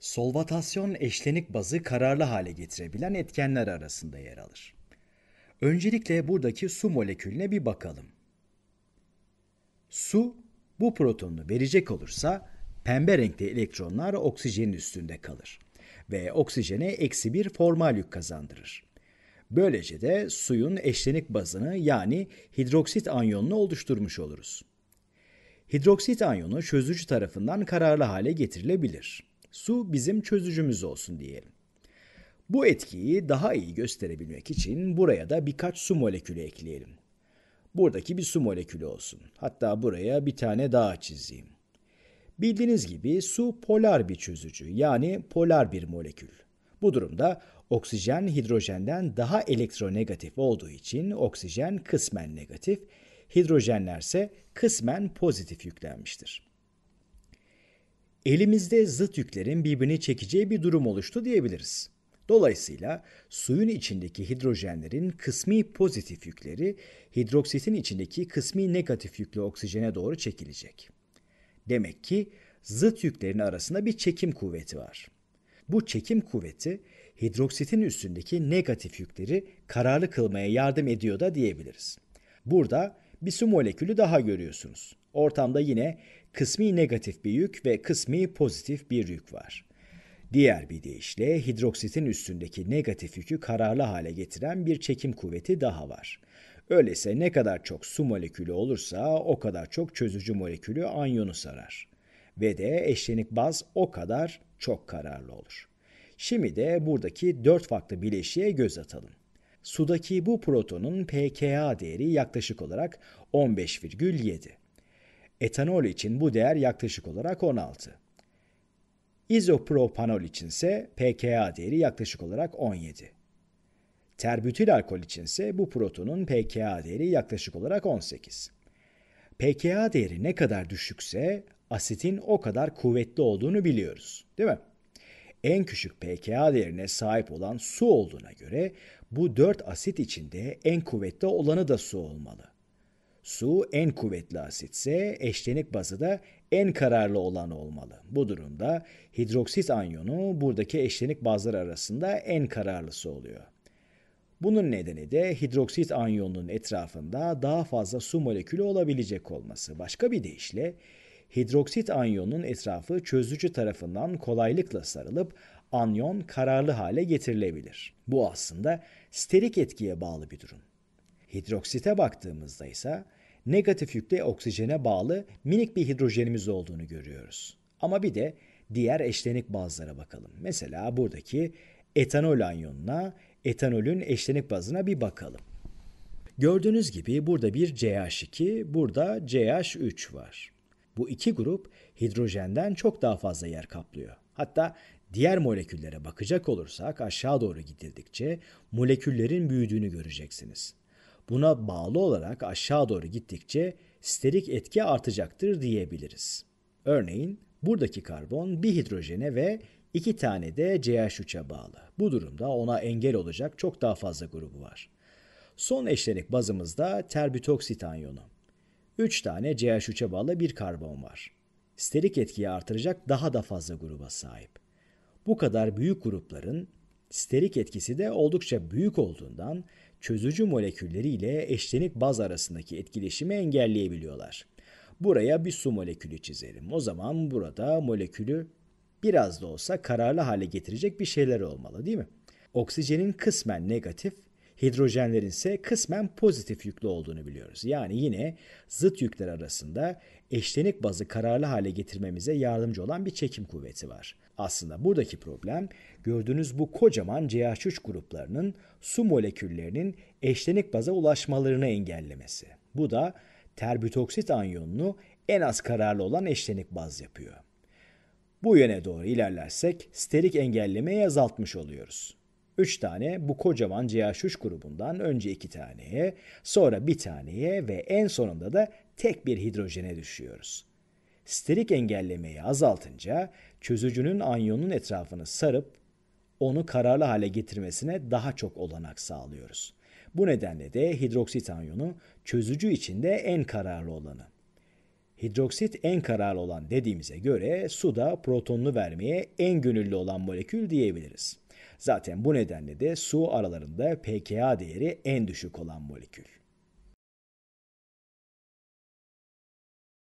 Solvatasyon eşlenik bazı kararlı hale getirebilen etkenler arasında yer alır. Öncelikle buradaki su molekülüne bir bakalım. Su bu protonunu verecek olursa pembe renkte elektronlar oksijenin üstünde kalır ve oksijene eksi bir formal yük kazandırır. Böylece de suyun eşlenik bazını yani hidroksit anyonunu oluşturmuş oluruz. Hidroksit anyonu çözücü tarafından kararlı hale getirilebilir. Su bizim çözücümüz olsun diyelim. Bu etkiyi daha iyi gösterebilmek için buraya da birkaç su molekülü ekleyelim. Buradaki bir su molekülü olsun. Hatta buraya bir tane daha çizeyim. Bildiğiniz gibi su polar bir çözücü yani polar bir molekül. Bu durumda oksijen hidrojenden daha elektronegatif olduğu için oksijen kısmen negatif, hidrojenlerse kısmen pozitif yüklenmiştir elimizde zıt yüklerin birbirini çekeceği bir durum oluştu diyebiliriz. Dolayısıyla suyun içindeki hidrojenlerin kısmi pozitif yükleri hidroksitin içindeki kısmi negatif yüklü oksijene doğru çekilecek. Demek ki zıt yüklerin arasında bir çekim kuvveti var. Bu çekim kuvveti hidroksitin üstündeki negatif yükleri kararlı kılmaya yardım ediyor da diyebiliriz. Burada bir su molekülü daha görüyorsunuz. Ortamda yine kısmi negatif bir yük ve kısmi pozitif bir yük var. Diğer bir deyişle hidroksitin üstündeki negatif yükü kararlı hale getiren bir çekim kuvveti daha var. Öyleyse ne kadar çok su molekülü olursa o kadar çok çözücü molekülü anyonu sarar. Ve de eşlenik baz o kadar çok kararlı olur. Şimdi de buradaki dört farklı bileşiğe göz atalım. Sudaki bu protonun pKa değeri yaklaşık olarak 15,7. Etanol için bu değer yaklaşık olarak 16. İzopropanol için ise pKa değeri yaklaşık olarak 17. Terbütil alkol için ise bu protonun pKa değeri yaklaşık olarak 18. pKa değeri ne kadar düşükse asitin o kadar kuvvetli olduğunu biliyoruz, değil mi? En küçük pKa değerine sahip olan su olduğuna göre bu 4 asit içinde en kuvvetli olanı da su olmalı. Su en kuvvetli asitse eşlenik bazı da en kararlı olan olmalı. Bu durumda hidroksit anyonu buradaki eşlenik bazlar arasında en kararlısı oluyor. Bunun nedeni de hidroksit anyonunun etrafında daha fazla su molekülü olabilecek olması. Başka bir deyişle hidroksit anyonunun etrafı çözücü tarafından kolaylıkla sarılıp anyon kararlı hale getirilebilir. Bu aslında sterik etkiye bağlı bir durum. Hidroksite baktığımızda ise negatif yükte oksijene bağlı minik bir hidrojenimiz olduğunu görüyoruz. Ama bir de diğer eşlenik bazlara bakalım. Mesela buradaki etanol anyonuna, etanolün eşlenik bazına bir bakalım. Gördüğünüz gibi burada bir CH2, burada CH3 var. Bu iki grup hidrojenden çok daha fazla yer kaplıyor. Hatta diğer moleküllere bakacak olursak aşağı doğru gidildikçe moleküllerin büyüdüğünü göreceksiniz. Buna bağlı olarak aşağı doğru gittikçe sterik etki artacaktır diyebiliriz. Örneğin buradaki karbon bir hidrojene ve iki tane de CH3'e bağlı. Bu durumda ona engel olacak çok daha fazla grubu var. Son eşlenik bazımızda terbitoksit anyonu. 3 tane CH3'e bağlı bir karbon var. Sterik etkiyi artıracak daha da fazla gruba sahip. Bu kadar büyük grupların sterik etkisi de oldukça büyük olduğundan çözücü molekülleriyle eşlenik baz arasındaki etkileşimi engelleyebiliyorlar. Buraya bir su molekülü çizelim. O zaman burada molekülü biraz da olsa kararlı hale getirecek bir şeyler olmalı değil mi? Oksijenin kısmen negatif hidrojenlerin ise kısmen pozitif yüklü olduğunu biliyoruz. Yani yine zıt yükler arasında eşlenik bazı kararlı hale getirmemize yardımcı olan bir çekim kuvveti var. Aslında buradaki problem gördüğünüz bu kocaman CH3 gruplarının su moleküllerinin eşlenik baza ulaşmalarını engellemesi. Bu da terbütoksit anyonunu en az kararlı olan eşlenik baz yapıyor. Bu yöne doğru ilerlersek sterik engellemeyi azaltmış oluyoruz. 3 tane bu kocaman CH3 grubundan önce 2 taneye, sonra bir taneye ve en sonunda da tek bir hidrojene düşüyoruz. Sterik engellemeyi azaltınca çözücünün anyonun etrafını sarıp onu kararlı hale getirmesine daha çok olanak sağlıyoruz. Bu nedenle de hidroksit anyonu çözücü içinde en kararlı olanı. Hidroksit en kararlı olan dediğimize göre suda protonunu vermeye en gönüllü olan molekül diyebiliriz. Zaten bu nedenle de su aralarında pKa değeri en düşük olan molekül.